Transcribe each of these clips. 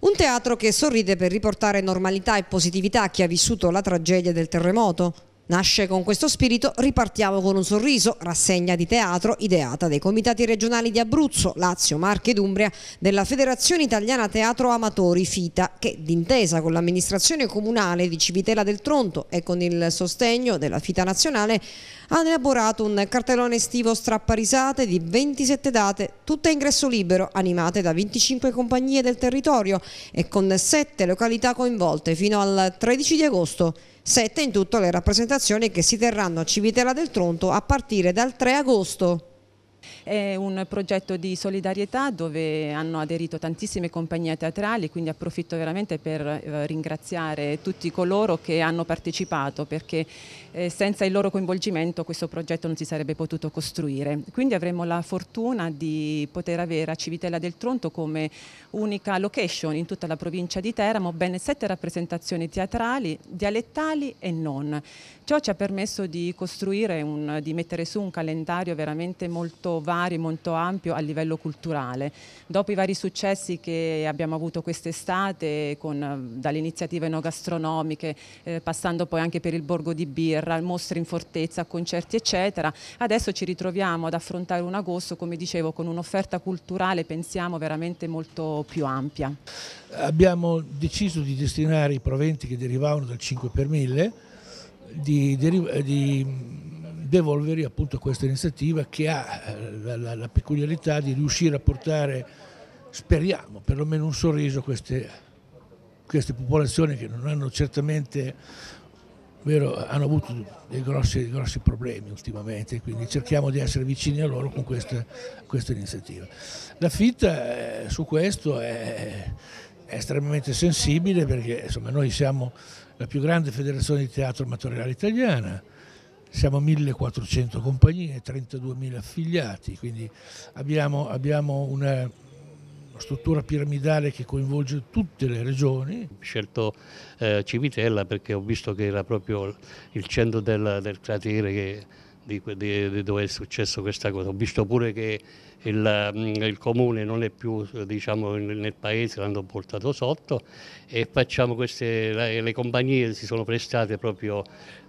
Un teatro che sorride per riportare normalità e positività a chi ha vissuto la tragedia del terremoto. Nasce con questo spirito Ripartiamo con un sorriso, rassegna di teatro ideata dai comitati regionali di Abruzzo, Lazio, Marche ed Umbria della Federazione Italiana Teatro Amatori FITA che d'intesa con l'amministrazione comunale di Civitella del Tronto e con il sostegno della FITA nazionale ha elaborato un cartellone estivo strapparisate di 27 date tutte a ingresso libero, animate da 25 compagnie del territorio e con 7 località coinvolte fino al 13 di agosto. 7 in tutto le rappresentazioni che si terranno a Civitella del Tronto a partire dal 3 agosto. È un progetto di solidarietà dove hanno aderito tantissime compagnie teatrali, quindi approfitto veramente per eh, ringraziare tutti coloro che hanno partecipato perché eh, senza il loro coinvolgimento questo progetto non si sarebbe potuto costruire. Quindi avremo la fortuna di poter avere a Civitella del Tronto come unica location in tutta la provincia di Teramo ben sette rappresentazioni teatrali, dialettali e non. Ciò ci ha permesso di costruire, un, di mettere su un calendario veramente molto molto vario, molto ampio a livello culturale. Dopo i vari successi che abbiamo avuto quest'estate, eh, dalle iniziative enogastronomiche, eh, passando poi anche per il Borgo di Birra, mostre in fortezza, concerti eccetera, adesso ci ritroviamo ad affrontare un agosto, come dicevo, con un'offerta culturale, pensiamo, veramente molto più ampia. Abbiamo deciso di destinare i proventi che derivavano dal 5 per 1000, di, di devolveri appunto a questa iniziativa che ha eh, la, la, la peculiarità di riuscire a portare, speriamo, perlomeno un sorriso a queste, queste popolazioni che non hanno certamente vero, hanno avuto dei grossi, grossi, problemi ultimamente, quindi cerchiamo di essere vicini a loro con questa, questa iniziativa. La fitta eh, su questo è, è, estremamente sensibile perché insomma, noi siamo la più grande federazione di teatro amatoriale italiana, siamo 1400 compagnie, 32.000 affiliati, quindi abbiamo, abbiamo una, struttura piramidale che coinvolge tutte le regioni. Ho scelto eh, Civitella perché ho visto che era proprio il centro del, del cratere che, di, di, di, dove è successo questa cosa. Ho visto pure che il, mm, il comune non è più diciamo, nel paese, l'hanno portato sotto e facciamo queste, le compagnie si sono prestate proprio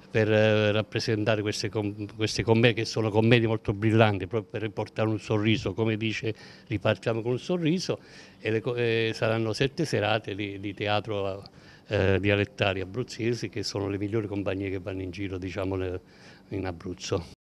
per eh, rappresentare queste, queste commedie che sono commedie molto brillanti, proprio per riportare un sorriso, come dice ripartiamo con un sorriso e, le, e eh, saranno sette serate di, di teatro eh, dialettari abruzzesi che sono le migliori compagnie che vanno in giro diciamo, in Abruzzo.